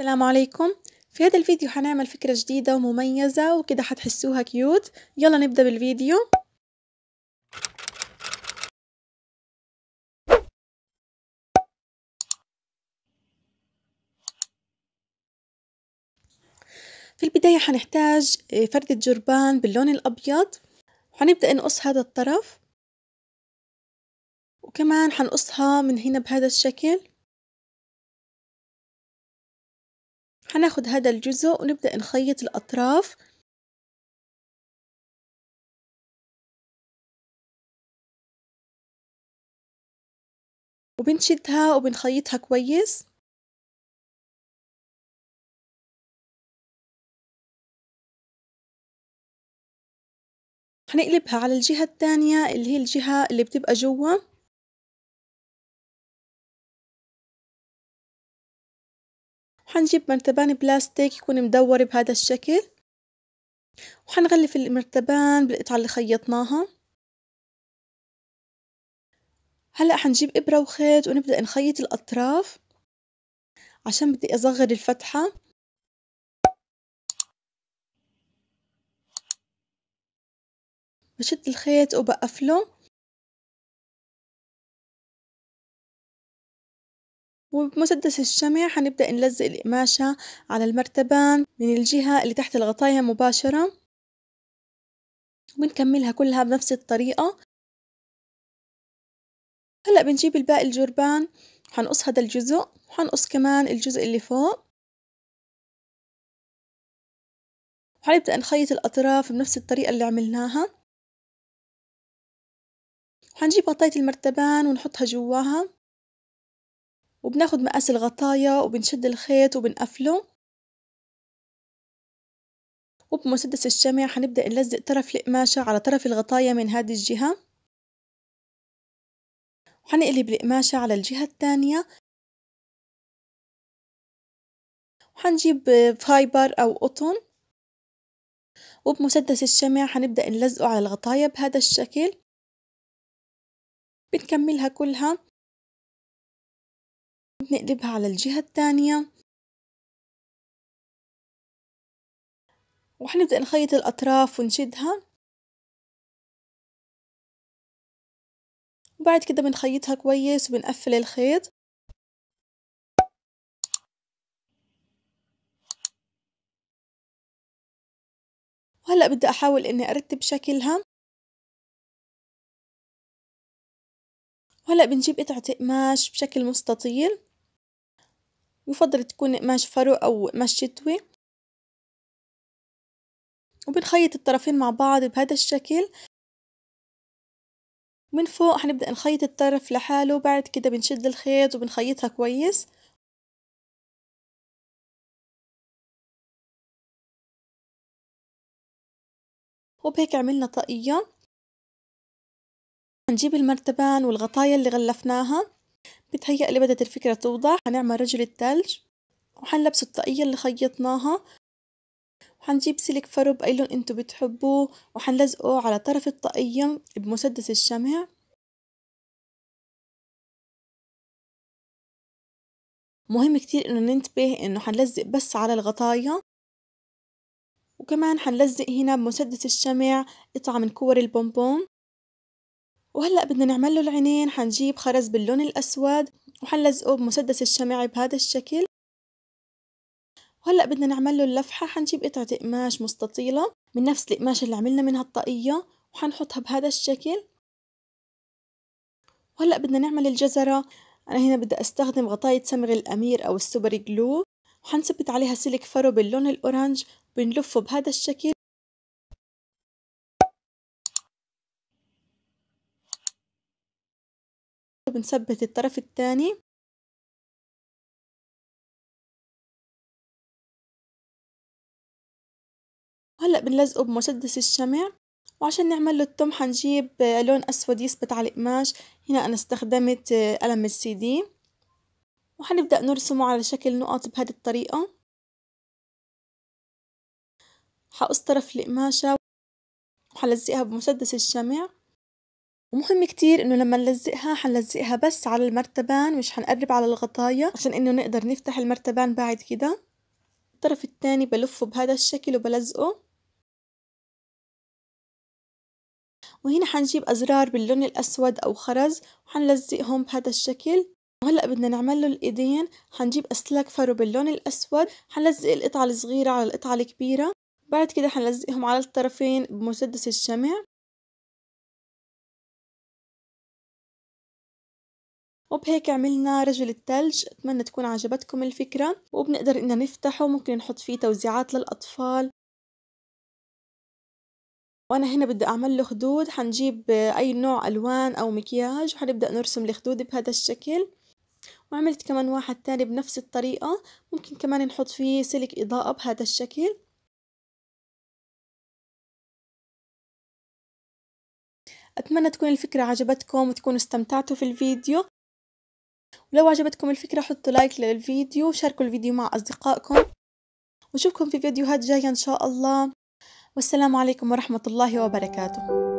السلام عليكم في هذا الفيديو حنعمل فكرة جديدة ومميزة وكده حتحسوها كيوت يلا نبدأ بالفيديو في البداية حنحتاج فردة جربان باللون الأبيض وحنبدأ نقص هذا الطرف وكمان حنقصها من هنا بهذا الشكل هناخد هذا الجزء ونبدأ نخيط الأطراف وبنشدها وبنخيطها كويس هنقلبها على الجهة الثانية اللي هي الجهة اللي بتبقى جوا وحنجيب مرتبان بلاستيك يكون مدور بهذا الشكل وحنغلف المرتبان بالقطعة اللي خيطناها هلأ حنجيب إبرة وخيط ونبدأ نخيط الأطراف عشان بدي أصغر الفتحة بشد الخيط وبقفله وبمسدس الشمع حنبدأ نلزق القماشة على المرتبان من الجهة اللي تحت الغطاية مباشرة وبنكملها كلها بنفس الطريقة هلأ بنجيب الباقي الجربان حنقص هذا الجزء وحنقص كمان الجزء اللي فوق وحنبدأ نخيط الأطراف بنفس الطريقة اللي عملناها وحنجيب غطاية المرتبان ونحطها جواها وبناخد مقاس الغطايا وبنشد الخيط وبنقفله وبمسدس الشمع هنبدأ نلزق طرف القماشة على طرف الغطايا من هذه الجهة وهنقلب القماشة على الجهة الثانية وهنجيب فايبر أو قطن وبمسدس الشمع هنبدأ نلزقه على الغطايا بهذا الشكل بنكملها كلها نقلبها على الجهة التانية وحنبدأ نخيط الأطراف ونشدها وبعد كده بنخيطها كويس وبنقفل الخيط وهلأ بدي أحاول إني أرتب شكلها وهلأ بنجيب قطعة قماش بشكل مستطيل يفضل تكون قماش فرو أو قماش شتوي وبنخيط الطرفين مع بعض بهذا الشكل من فوق هنبدأ نخيط الطرف لحاله بعد كده بنشد الخيط وبنخيطها كويس وبهيك عملنا طاقية هنجيب المرتبان والغطايا اللي غلفناها بتهيألي بدت الفكرة توضح هنعمل رجل التلج وحنلبسه الطاقية اللي خيطناها وحنجيب سلك فرو بأي لون انتو بتحبوه وحنلزقه على طرف الطاقية بمسدس الشمع مهم كتير انه ننتبه انه حنلزق بس على الغطايا وكمان حنلزق هنا بمسدس الشمع قطعة من كور البونبون وهلأ بدنا نعمل له العينين حنجيب خرز باللون الأسود وحنلزقه بمسدس الشمعي بهذا الشكل وهلأ بدنا نعمل له اللفحة حنجيب قطعة قماش مستطيلة من نفس القماش اللي عملنا منها الطاقية وحنحطها بهذا الشكل وهلأ بدنا نعمل الجزرة أنا هنا بدي أستخدم غطاية سمغ الأمير أو السوبر جلو وحنثبت عليها سلك فرو باللون الاورنج بنلفه بهذا الشكل بنثبت الطرف الثاني وهلأ بنلزقه بمسدس الشمع وعشان نعمل له التم حنجيب لون أسود يثبت على القماش هنا أنا استخدمت قلم السي دي وحنبدأ نرسمه على شكل نقط بهذه الطريقة هقص طرف القماشة وهلزقها بمسدس الشمع ومهم كتير انه لما نلزقها حنلزقها بس على المرتبان مش حنقرب على الغطايا عشان انه نقدر نفتح المرتبان بعد كده الطرف التاني بلفه بهذا الشكل وبلزقه وهنا حنجيب أزرار باللون الأسود أو خرز وحنلزقهم بهذا الشكل وهلأ بدنا نعمل له الإيدين حنجيب أسلاك فرو باللون الأسود حنلزق القطعة الصغيرة على القطعة الكبيرة بعد كده حنلزقهم على الطرفين بمسدس الشمع وبهيك عملنا رجل التلج أتمنى تكون عجبتكم الفكرة وبنقدر إننا نفتحه وممكن نحط فيه توزيعات للأطفال وأنا هنا بدي أعمل له خدود حنجيب أي نوع ألوان أو مكياج وحنبدأ نرسم الخدود بهذا الشكل وعملت كمان واحد تاني بنفس الطريقة ممكن كمان نحط فيه سلك إضاءة بهذا الشكل أتمنى تكون الفكرة عجبتكم وتكونوا استمتعتوا في الفيديو ولو عجبتكم الفكرة حطوا لايك للفيديو وشاركوا الفيديو مع أصدقائكم وشوفكم في فيديوهات جاية إن شاء الله والسلام عليكم ورحمة الله وبركاته